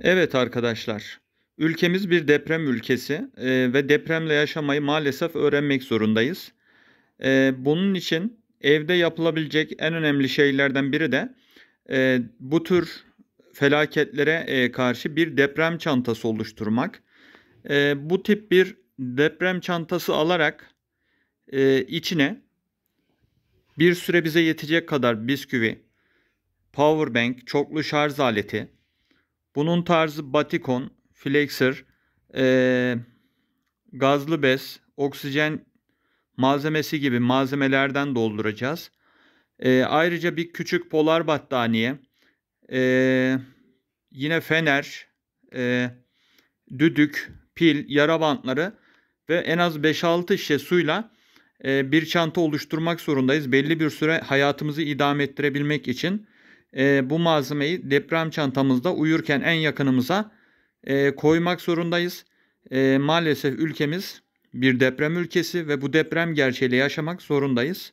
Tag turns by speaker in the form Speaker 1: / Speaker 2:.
Speaker 1: Evet arkadaşlar, ülkemiz bir deprem ülkesi e, ve depremle yaşamayı maalesef öğrenmek zorundayız. E, bunun için evde yapılabilecek en önemli şeylerden biri de e, bu tür felaketlere e, karşı bir deprem çantası oluşturmak. E, bu tip bir deprem çantası alarak e, içine bir süre bize yetecek kadar bisküvi, powerbank, çoklu şarj aleti, bunun tarzı batikon, flexer, e, gazlı bez, oksijen malzemesi gibi malzemelerden dolduracağız. E, ayrıca bir küçük polar battaniye, e, yine fener, e, düdük, pil, yara bantları ve en az 5-6 şişe suyla e, bir çanta oluşturmak zorundayız. Belli bir süre hayatımızı idame ettirebilmek için e, bu malzemeyi deprem çantamızda uyurken en yakınımıza e, koymak zorundayız. E, maalesef ülkemiz bir deprem ülkesi ve bu deprem gerçeğiyle yaşamak zorundayız.